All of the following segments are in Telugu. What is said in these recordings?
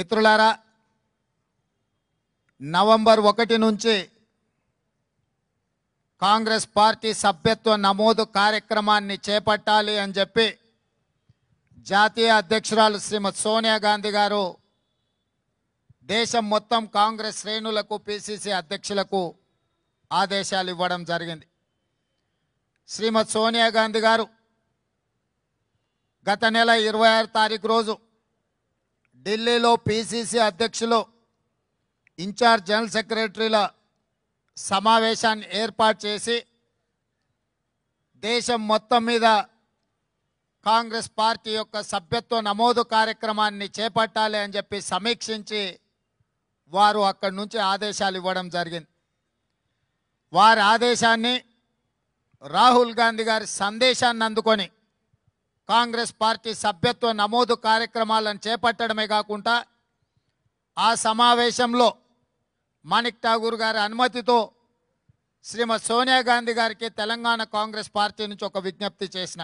మిత్రులారా నవంబర్ ఒకటి నుంచి కాంగ్రెస్ పార్టీ సభ్యత్వ నమోదు కార్యక్రమాన్ని చేపట్టాలి అని చెప్పి జాతీయ అధ్యక్షురాలు శ్రీమతి సోనియా గాంధీ గారు దేశం మొత్తం కాంగ్రెస్ శ్రేణులకు పిసిసి అధ్యక్షులకు ఆదేశాలు ఇవ్వడం జరిగింది శ్రీమతి సోనియా గాంధీ గారు గత నెల ఇరవై ఆరు తారీఖు రోజు ఢిల్లీలో పిసిసి అధ్యక్షులు ఇన్ఛార్జ్ జనరల్ సెక్రటరీల సమావేశాన్ని ఏర్పాటు చేసి దేశం మొత్తం మీద కాంగ్రెస్ పార్టీ యొక్క సభ్యత్వ నమోదు కార్యక్రమాన్ని చేపట్టాలి అని చెప్పి సమీక్షించి వారు అక్కడి నుంచి ఆదేశాలు ఇవ్వడం జరిగింది వారి ఆదేశాన్ని రాహుల్ గాంధీ గారి సందేశాన్ని అందుకొని కాంగ్రెస్ పార్టీ సభ్యత్వ నమోదు కార్యక్రమాలను చేపట్టడమే కాకుండా ఆ సమావేశంలో మాణిక్ ఠాగూర్ గారి అనుమతితో శ్రీమతి సోనియా గాంధీ గారికి తెలంగాణ కాంగ్రెస్ పార్టీ నుంచి ఒక విజ్ఞప్తి చేసిన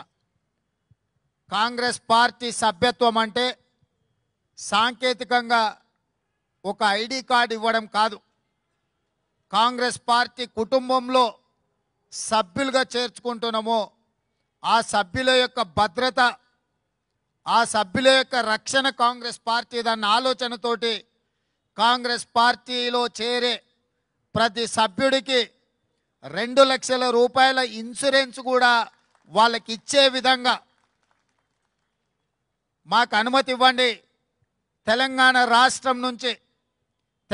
కాంగ్రెస్ పార్టీ సభ్యత్వం అంటే సాంకేతికంగా ఒక ఐడి కార్డు ఇవ్వడం కాదు కాంగ్రెస్ పార్టీ కుటుంబంలో సభ్యులుగా చేర్చుకుంటున్నామో ఆ సభ్యుల యొక్క భద్రత ఆ సభ్యుల యొక్క రక్షణ కాంగ్రెస్ పార్టీ దాని ఆలోచనతోటి కాంగ్రెస్ పార్టీలో చేరే ప్రతి సభ్యుడికి రెండు లక్షల రూపాయల ఇన్సూరెన్స్ కూడా వాళ్ళకి ఇచ్చే విధంగా మాకు అనుమతి ఇవ్వండి తెలంగాణ రాష్ట్రం నుంచి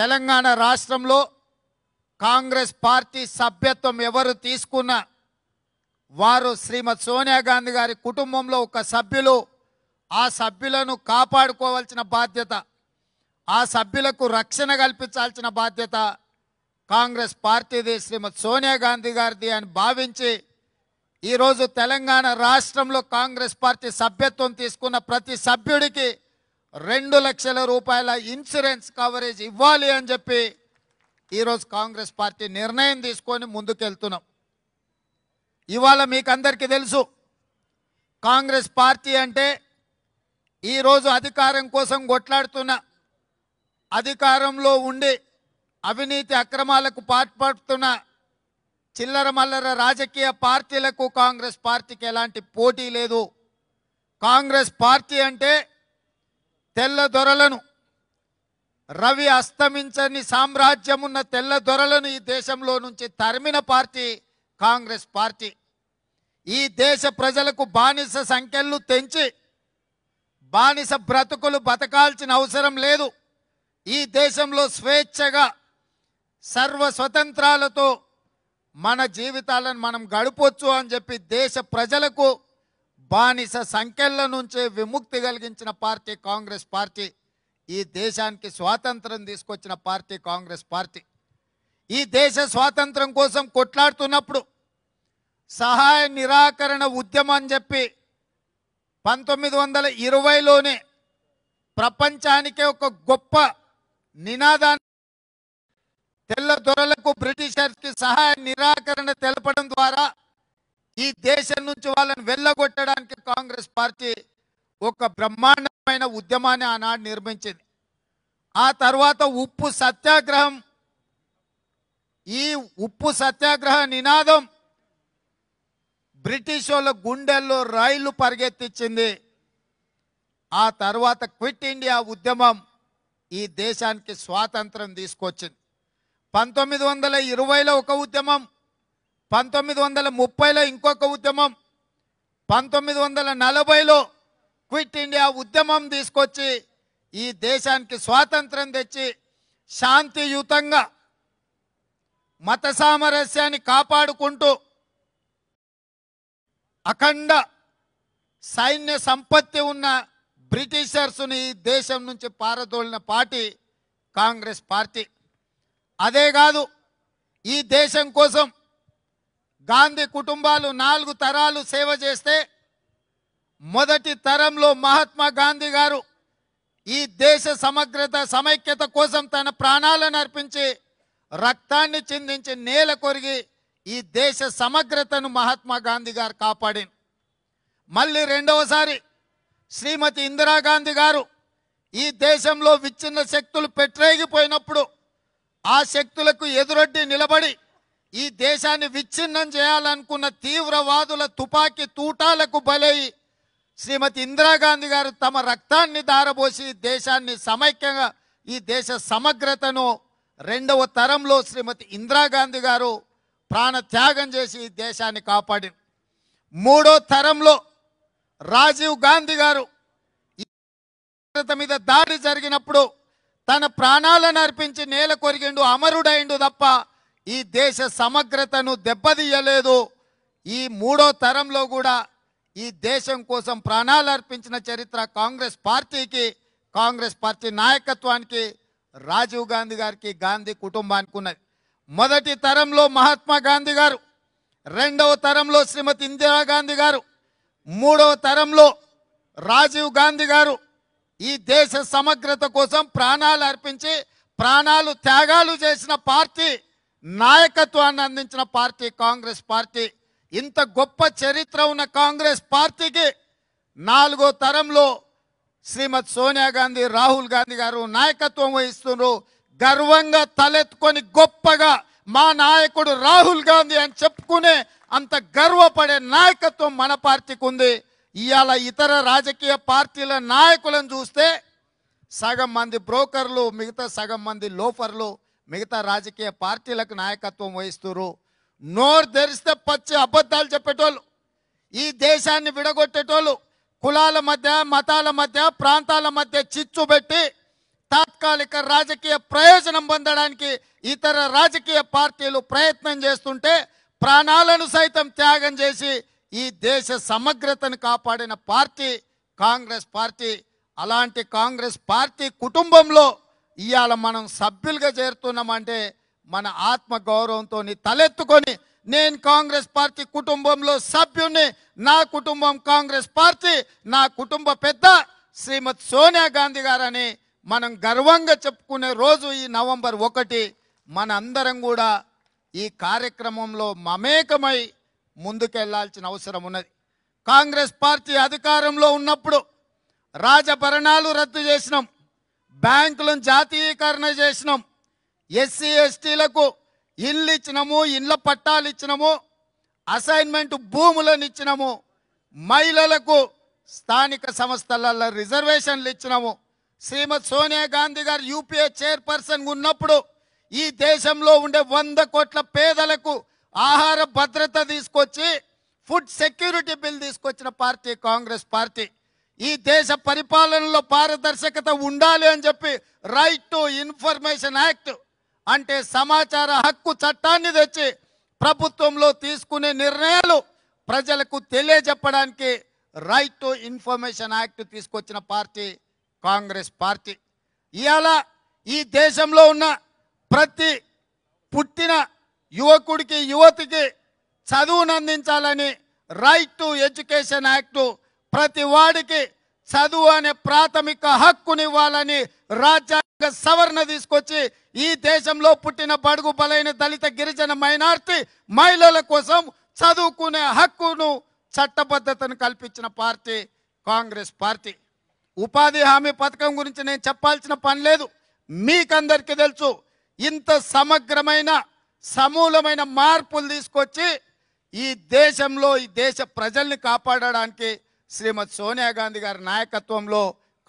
తెలంగాణ రాష్ట్రంలో కాంగ్రెస్ పార్టీ సభ్యత్వం ఎవరు తీసుకున్నా వారు శ్రీమతి సోనియా గాంధీ గారి కుటుంబంలో ఒక సభ్యులు ఆ సభ్యులను కాపాడుకోవాల్సిన బాధ్యత ఆ సభ్యులకు రక్షణ కల్పించాల్సిన బాధ్యత కాంగ్రెస్ పార్టీది శ్రీమతి సోనియా గాంధీ గారిది అని భావించి ఈరోజు తెలంగాణ రాష్ట్రంలో కాంగ్రెస్ పార్టీ సభ్యత్వం తీసుకున్న ప్రతి సభ్యుడికి రెండు లక్షల రూపాయల ఇన్సూరెన్స్ కవరేజ్ ఇవ్వాలి అని చెప్పి ఈరోజు కాంగ్రెస్ పార్టీ నిర్ణయం తీసుకొని ముందుకెళ్తున్నాం ఇవాళ మీకందరికీ తెలుసు కాంగ్రెస్ పార్టీ అంటే ఈరోజు అధికారం కోసం కొట్లాడుతున్న అధికారంలో ఉండి అవినీతి అక్రమాలకు పాల్పడుతున్న చిల్లర మల్లర రాజకీయ పార్టీలకు కాంగ్రెస్ పార్టీకి ఎలాంటి పోటీ లేదు కాంగ్రెస్ పార్టీ అంటే తెల్ల దొరలను రవి అస్తమించని సామ్రాజ్యమున్న తెల్ల దొరలను ఈ దేశంలో నుంచి తరిమిన పార్టీ కాంగ్రెస్ పార్టీ ఈ దేశ ప్రజలకు బానిస సంఖ్యలు తెంచి బానిస బ్రతుకులు బతకాల్సిన అవసరం లేదు ఈ దేశంలో స్వేచ్ఛగా సర్వ స్వతంత్రాలతో మన జీవితాలను మనం గడపొచ్చు అని చెప్పి దేశ ప్రజలకు బానిస సంఖ్యల నుంచే విముక్తి కలిగించిన పార్టీ కాంగ్రెస్ పార్టీ ఈ దేశానికి స్వాతంత్రం తీసుకొచ్చిన పార్టీ కాంగ్రెస్ పార్టీ ఈ దేశ స్వాతంత్రం కోసం కొట్లాడుతున్నప్పుడు సహాయ నిరాకరణ ఉద్యమం అని చెప్పి పంతొమ్మిది వందల ఇరవైలోనే ప్రపంచానికే ఒక గొప్ప నినాదాన్ని తెల్ల దొరలకు బ్రిటిషర్స్కి సహాయ నిరాకరణ తెలపడం ద్వారా ఈ దేశం నుంచి వాళ్ళని వెళ్ళగొట్టడానికి కాంగ్రెస్ పార్టీ ఒక బ్రహ్మాండమైన ఉద్యమాన్ని ఆనాడు నిర్మించింది ఆ తర్వాత ఉప్పు సత్యాగ్రహం ఈ ఉప్పు సత్యాగ్రహ నినాదం బ్రిటిష్ వాళ్ళ గుండెల్లో రైళ్లు పరిగెత్తించింది ఆ తర్వాత క్విట్ ఇండియా ఉద్యమం ఈ దేశానికి స్వాతంత్రం తీసుకొచ్చింది పంతొమ్మిది వందల ఇరవైలో ఒక ఉద్యమం పంతొమ్మిది వందల ముప్పైలో ఇంకొక ఉద్యమం పంతొమ్మిది వందల నలభైలో క్విట్ ఇండియా ఉద్యమం తీసుకొచ్చి ఈ దేశానికి స్వాతంత్రం తెచ్చి శాంతియుతంగా మత సామరస్యాన్ని కాపాడుకుంటూ అఖండ సైన్య సంపత్తి ఉన్న బ్రిటిషర్స్ని దేశం నుంచి పారదోలిన పార్టీ కాంగ్రెస్ పార్టీ అదే కాదు ఈ దేశం కోసం గాంధీ కుటుంబాలు నాలుగు తరాలు సేవ చేస్తే మొదటి తరంలో మహాత్మా గాంధీ గారు ఈ దేశ సమగ్రత సమైక్యత కోసం తన ప్రాణాలను అర్పించి రక్తాన్ని చిందించి నేల కొరిగి ఈ దేశ సమగ్రతను మహాత్మా గాంధీ గారు కాపాడింది మళ్ళీ రెండవసారి శ్రీమతి ఇందిరాగాంధీ గారు ఈ దేశంలో విచ్ఛిన్న శక్తులు పెట్టరేగిపోయినప్పుడు ఆ శక్తులకు ఎదురొడ్డి నిలబడి ఈ దేశాన్ని విచ్ఛిన్నం చేయాలనుకున్న తీవ్రవాదుల తుపాకీ తూటాలకు బలయి శ్రీమతి ఇందిరాగాంధీ గారు తమ రక్తాన్ని దారబోసి దేశాన్ని సమైక్యంగా ఈ దేశ సమగ్రతను రెండవ తరంలో శ్రీమతి ఇందిరాగాంధీ గారు ప్రాణ త్యాగం చేసి దేశాన్ని కాపాడి మూడో తరంలో రాజీవ్ గాంధీ గారు భారత మీద దాడి జరిగినప్పుడు తన ప్రాణాలను అర్పించి నేల కొరిగిండు అమరుడైండు తప్ప ఈ దేశ సమగ్రతను దెబ్బతీయలేదు ఈ మూడో తరంలో కూడా ఈ దేశం కోసం ప్రాణాలు అర్పించిన చరిత్ర కాంగ్రెస్ పార్టీకి కాంగ్రెస్ పార్టీ నాయకత్వానికి రాజీవ్ గాంధీ గారికి గాంధీ కుటుంబానికి ఉన్నది మొదటి తరంలో మహాత్మా గాంధీ గారు రెండవ తరంలో శ్రీమతి ఇందిరాగాంధీ గారు మూడవ తరంలో రాజీవ్ గాంధీ గారు ఈ దేశ సమగ్రత కోసం ప్రాణాలు అర్పించి ప్రాణాలు త్యాగాలు చేసిన పార్టీ నాయకత్వాన్ని అందించిన పార్టీ కాంగ్రెస్ పార్టీ ఇంత గొప్ప చరిత్ర ఉన్న కాంగ్రెస్ పార్టీకి నాలుగో తరంలో శ్రీమతి సోనియా గాంధీ రాహుల్ గాంధీ గారు నాయకత్వం వహిస్తున్నారు గర్వంగా తలెత్తుకొని గొప్పగా మా నాయకుడు రాహుల్ గాంధీ అని చెప్పుకునే అంత గర్వపడే నాయకత్వం మన పార్టీకి ఉంది ఇవాళ ఇతర రాజకీయ పార్టీల నాయకులను చూస్తే సగం మంది బ్రోకర్లు మిగతా సగం మంది లోఫర్లు మిగతా రాజకీయ పార్టీలకు నాయకత్వం వహిస్తురు నోరు ధరిస్తే పచ్చి అబద్ధాలు చెప్పేటోళ్ళు ఈ దేశాన్ని విడగొట్టేటోళ్ళు కులాల మధ్య మతాల మధ్య ప్రాంతాల మధ్య చిచ్చు పెట్టి తాత్కాలిక రాజకీయ ప్రయోజనం పొందడానికి ఇతర రాజకీయ పార్టీలు ప్రయత్నం చేస్తుంటే ప్రాణాలను సైతం త్యాగం చేసి ఈ దేశ సమగ్రతను కాపాడిన పార్టీ కాంగ్రెస్ పార్టీ అలాంటి కాంగ్రెస్ పార్టీ కుటుంబంలో ఇవాళ మనం సభ్యులుగా చేరుతున్నామంటే మన ఆత్మ గౌరవంతో తలెత్తుకొని నేను కాంగ్రెస్ పార్టీ కుటుంబంలో సభ్యుని నా కుటుంబం కాంగ్రెస్ పార్టీ నా కుటుంబ పెద్ద శ్రీమతి సోనియా గాంధీ గారని మనం గర్వంగా చెప్పుకునే రోజు ఈ నవంబర్ ఒకటి మన అందరం కూడా ఈ కార్యక్రమంలో మమేకమై ముందుకెళ్లాల్సిన అవసరం ఉన్నది కాంగ్రెస్ పార్టీ అధికారంలో ఉన్నప్పుడు రాజభరణాలు రద్దు చేసినాం బ్యాంకులను జాతీయీకరణ చేసినాం ఎస్సీ ఎస్టీలకు ఇళ్ళు ఇచ్చినాము ఇళ్ళ పట్టాలు ఇచ్చినాము అసైన్మెంట్ భూములను ఇచ్చినాము మహిళలకు స్థానిక సంస్థలలో రిజర్వేషన్లు ఇచ్చినాము శ్రీమతి సోనియా గాంధీ గారు యూపీఏ చైర్పర్సన్ ఉన్నప్పుడు ఈ దేశంలో ఉండే వంద కోట్ల పేదలకు ఆహార భద్రత తీసుకొచ్చి ఫుడ్ సెక్యూరిటీ బిల్ తీసుకొచ్చిన పార్టీ కాంగ్రెస్ పార్టీ ఈ దేశ పరిపాలనలో పారదర్శకత ఉండాలి అని చెప్పి రైట్ టు ఇన్ఫర్మేషన్ యాక్ట్ అంటే సమాచార హక్కు చట్టాన్ని తెచ్చి ప్రభుత్వంలో తీసుకునే నిర్ణయాలు ప్రజలకు తెలియజెప్పడానికి రైట్ టు ఇన్ఫర్మేషన్ యాక్ట్ తీసుకొచ్చిన పార్టీ కాంగ్రెస్ పార్టీ ఇవాళ ఈ దేశంలో ఉన్న ప్రతి పుట్టిన యువకుడికి యువతికి చదువును అందించాలని రైట్ టు ఎడ్యుకేషన్ యాక్టు ప్రతి వాడికి చదువు అనే ప్రాథమిక హక్కునివ్వాలని రాజ్యాంగ సవరణ తీసుకొచ్చి ఈ దేశంలో పుట్టిన బడుగు బలైన దళిత గిరిజన మైనార్టీ మహిళల కోసం చదువుకునే హక్కును చట్టబద్ధతను కల్పించిన పార్టీ కాంగ్రెస్ పార్టీ ఉపాధి హామీ పథకం గురించి నేను చెప్పాల్సిన పని లేదు మీకందరికీ తెలుసు ఇంత సమగ్రమైన సమూలమైన మార్పులు తీసుకొచ్చి ఈ దేశంలో ఈ దేశ ప్రజల్ని కాపాడడానికి శ్రీమతి సోనియా గాంధీ గారి నాయకత్వంలో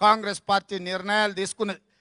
కాంగ్రెస్ పార్టీ నిర్ణయాలు తీసుకున్నది